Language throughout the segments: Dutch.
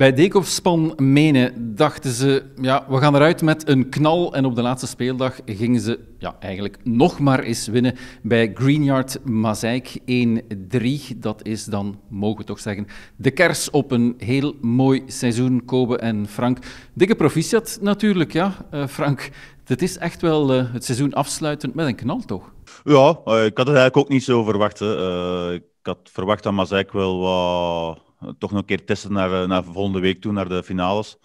Bij Dekopspan Menen dachten ze, ja, we gaan eruit met een knal. En op de laatste speeldag gingen ze ja, eigenlijk nog maar eens winnen bij Greenyard Mazeik 1-3. Dat is dan, mogen we toch zeggen, de kers op een heel mooi seizoen, Kobe en Frank. Dikke proficiat natuurlijk, ja, eh, Frank. het is echt wel eh, het seizoen afsluitend met een knal, toch? Ja, eh, ik had het eigenlijk ook niet zo verwacht. Hè. ik had verwacht dat Mazeik wel wat eh, toch nog een keer testen naar, eh, naar volgende week toe, naar de finales.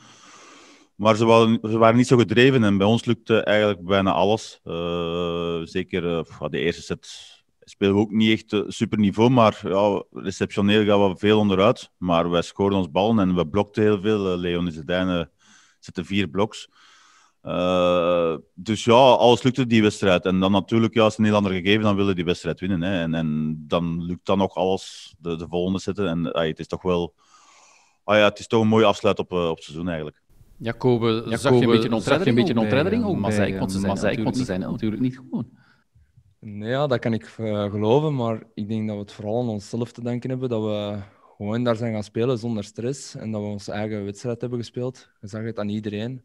Maar ze waren, ze waren niet zo gedreven en bij ons lukte eigenlijk bijna alles. Eh, zeker uh, de eerste set speelden we ook niet echt super niveau, maar ja, receptioneel gaan we veel onderuit. Maar wij scoorden ons ballen en we blokten heel veel. Leon Zedijnen zette vier bloks. Eh, dus ja, alles lukte die wedstrijd. En dan natuurlijk, ja, als een Nederlander gegeven, dan willen die wedstrijd winnen. Hè. En, en dan lukt dan nog alles, de, de volgende zetten. En ah, het is toch wel... Ah ja, het is toch een mooi afsluit op, eh, op het seizoen eigenlijk. Jacobe, Jacobe zag je een beetje een ontreddering, ontreddering ook? Maar ik, kon ze zijn, natuurlijk, niet, zijn natuurlijk niet gewoon. Nee, ja, dat kan ik eh, geloven, maar ik denk dat we het vooral aan onszelf te denken hebben. Dat we gewoon daar zijn gaan spelen zonder stress en dat we onze eigen wedstrijd hebben gespeeld. Ik zag het aan iedereen.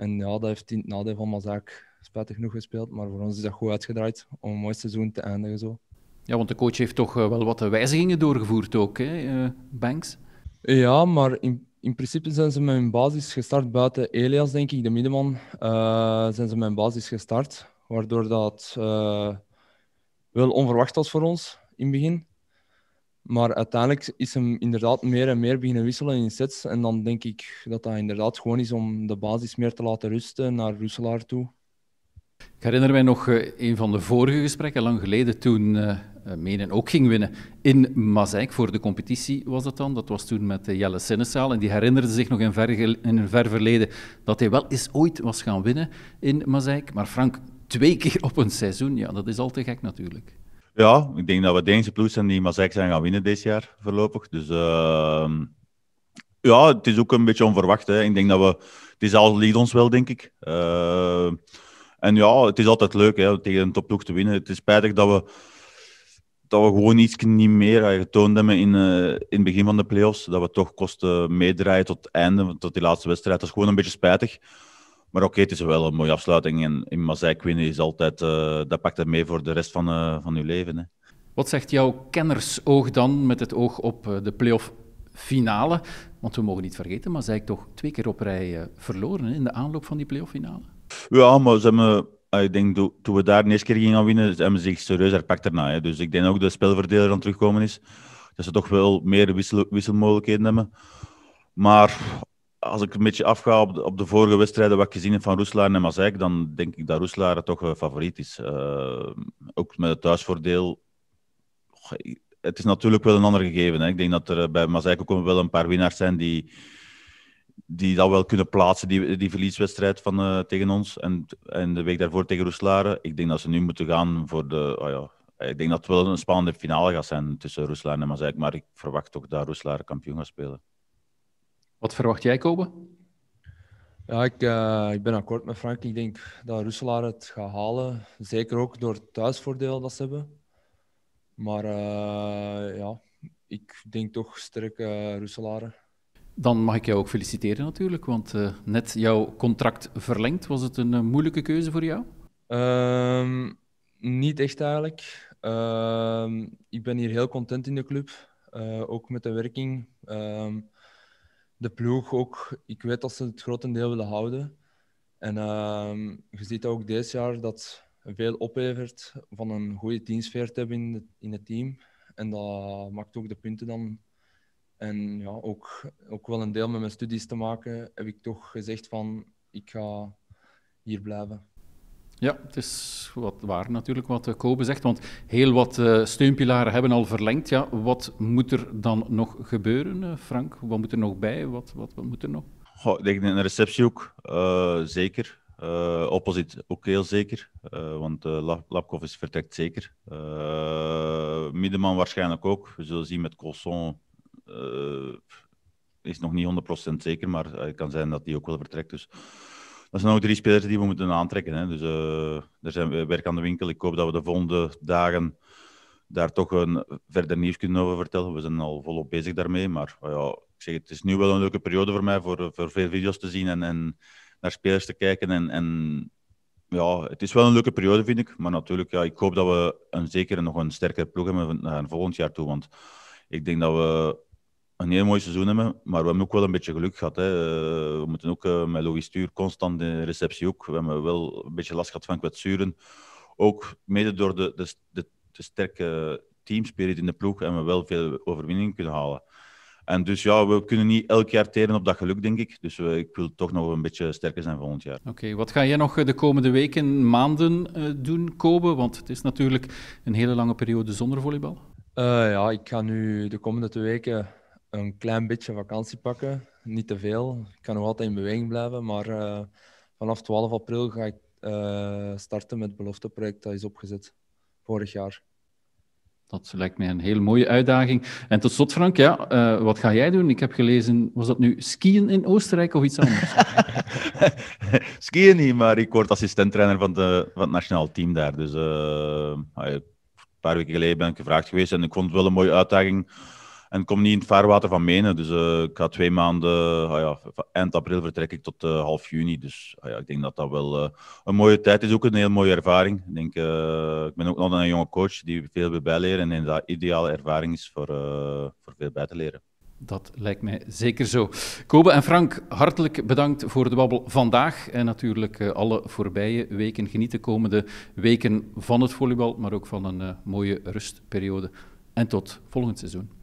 En ja, dat heeft in het nadeel van Mazak spijtig genoeg gespeeld. Maar voor ons is dat goed uitgedraaid om een mooi seizoen te eindigen zo. Ja, want de coach heeft toch eh, wel wat wijzigingen doorgevoerd ook, hè, eh, Banks? Ja, maar in, in principe zijn ze met hun basis gestart buiten Elias, denk ik, de middenman. Eh, zijn ze met hun basis gestart, waardoor dat wel onverwacht was voor ons in het begin. Maar uiteindelijk is hem inderdaad meer en meer beginnen wisselen in sets. En dan denk ik dat dat inderdaad gewoon is om de basis meer te laten rusten naar Roeselaar toe. Ik herinner mij nog eh, een van de vorige gesprekken, lang geleden, toen eh, eh, Menen ook ging winnen in Mazijk. Voor de competitie was dat dan. Dat was toen met Jelle Sennesaal. En die herinnerde zich nog in, ver, in een ver verleden dat hij wel eens ooit was gaan winnen in Mazijk. Maar Frank, twee keer op een seizoen, ja, dat is al te gek natuurlijk. Ja, ik denk dat we Deense ploeg zijn die Mazek zijn gaan winnen dit jaar voorlopig. Dus ehm, ja, het is ook een beetje onverwacht. Hè. Ik denk dat we... Het is al liet ons wel, denk ik. Ehm, en ja, het is altijd leuk hè, tegen een topploeg te winnen. Het is spijtig dat we, dat we gewoon iets niet meer eh, getoond hebben in, eh, in het begin van de playoffs. Dat we toch kosten meedraaien tot het einde, tot die laatste wedstrijd. Dat is gewoon een beetje spijtig. Maar oké, het is wel een mooie afsluiting. En in Mazaik winnen is altijd, eh, dat pakt het mee voor de rest van, uh, van uw leven. Hè. Wat zegt jouw kennersoog dan met het oog op eh, de playoff finale? Want we mogen niet vergeten, Mazaik toch twee keer op rij verloren in de aanloop van die playoff finale. Ja, maar ze hebben, ah, ik denk toen we daar de eerste keer gingen winnen, hebben ze hebben zich serieus herpakt daarna. Hè. Dus ik denk ook dat de spelverdeler dan terugkomen is. Dat ze toch wel meer wissel, wisselmogelijkheden hebben. Maar als ik een beetje afga op de, vorige wedstrijden wat ik gezien heb van Roeselaar en Mazijk, dan denk ik dat Roeselaar toch eh, favoriet is. Eh, ook met het thuisvoordeel. het is natuurlijk wel een ander gegeven. Hè. Ik denk dat er eh, bij Mazijk ook wel een paar winnaars zijn die, die dat wel kunnen plaatsen, die, die verlieswedstrijd van, tegen ons. En, en de week daarvoor tegen Roeselaar. Ik denk dat ze nu moeten gaan voor de... Oh ja, ik denk dat het wel een spannende finale gaat zijn tussen Roeselaar en Mazijk. Maar ik verwacht toch dat Roeselaar kampioen gaat spelen. Wat verwacht jij, Kobe? Ja, ik, eh, ik ben akkoord met Frank. Ik denk dat Russelaar het gaat halen. Zeker ook door het thuisvoordeel dat ze hebben. Maar eh, ja, ik denk toch sterk uh, eh, Russelaren. Dan mag ik jou ook feliciteren natuurlijk, want net jouw contract verlengd. Was het een moeilijke keuze voor jou? Ehm, niet echt eigenlijk. Ehm, ik ben hier heel content in de club, ook met de werking. Ehm, de ploeg ook, ik weet dat ze het grotendeel willen houden. En ehm, je ziet ook dit jaar dat veel oplevert van een goede teamsfeer te hebben in, in het team. En dat maakt ook de punten dan. En ja, ook, ook wel een deel met mijn studies te maken, heb ik toch gezegd van ik ga hier blijven. Ja, het is wat waar natuurlijk wat eh, Kobe zegt, want heel wat eh, steunpilaren hebben al verlengd. Ja, wat moet er dan nog gebeuren, eh, Frank? Wat moet er nog bij? Wat, wat, moet er nog? Goh, ik denk in receptie ook, zeker. Uh, opposite ook heel zeker, want Lapkov is vertrekt zeker. Middenman waarschijnlijk ook. We zullen zien met Colson is nog niet 100% zeker, maar het kan zijn dat die ook wel vertrekt. Dus dat zijn ook drie spelers die we moeten aantrekken. Hè. Dus uh, er zijn werk aan de winkel. Ik hoop dat we de volgende dagen daar toch een verder nieuws kunnen over vertellen. We zijn al volop bezig daarmee. Maar oh ja, ik zeg, het is nu wel een leuke periode voor mij voor, voor veel video's te zien en, en naar spelers te kijken. En, en, ja, het is wel een leuke periode, vind ik. Maar natuurlijk, ja, ik hoop dat we een, zeker nog een sterker ploeg hebben naar volgend jaar toe. Want ik denk dat we een heel mooi seizoen hebben, maar we hebben ook wel een beetje geluk gehad. Hè. Eh, we moeten ook uh, met Stuur constant in receptie ook. We hebben wel een beetje last gehad van kwetsuren. Ook mede door de, de, de, sterke teamspirit in de ploeg hebben we wel veel overwinningen kunnen halen. En dus ja, we kunnen niet elk jaar teren op dat geluk, denk ik. Dus eh, ik wil toch nog een beetje sterker zijn volgend jaar. Oké, wat ga jij nog de komende weken, maanden doen, Kobe? Want het is natuurlijk een hele lange periode zonder volleybal. ja, ik ga nu de komende twee weken een klein beetje vakantie pakken. Niet te veel. Ik kan nog altijd in beweging blijven. Maar eh, vanaf 12 april ga ik eh, starten met het belofteproject dat is opgezet vorig jaar. Dat lijkt mij een hele mooie uitdaging. En tot slot, Frank, ja, eh, wat ga jij doen? Ik heb gelezen, was dat nu skiën in Oostenrijk of iets anders? skiën niet, maar ik word assistenttrainer van, de, van het nationaal team daar. Dus ah, een paar weken geleden ben ik gevraagd geweest en ik vond het wel een mooie uitdaging en kom niet in het vaarwater van Menen. Dus eh, ik ga twee maanden, ah ja, eind april vertrek ik tot eh, half juni. Dus ah ja, ik denk dat dat wel eh, een mooie tijd is. Ook een heel mooie ervaring. Ik, ik ben ook nog een jonge coach die veel wil bijleren. En dat ideale ervaring is voor, voor veel bij te leren. Dat lijkt mij zeker zo. Kobe en Frank, hartelijk bedankt voor de babbel vandaag. En natuurlijk alle voorbije weken. Geniet de komende weken van het volleybal, maar ook van een mooie rustperiode. En tot volgend seizoen.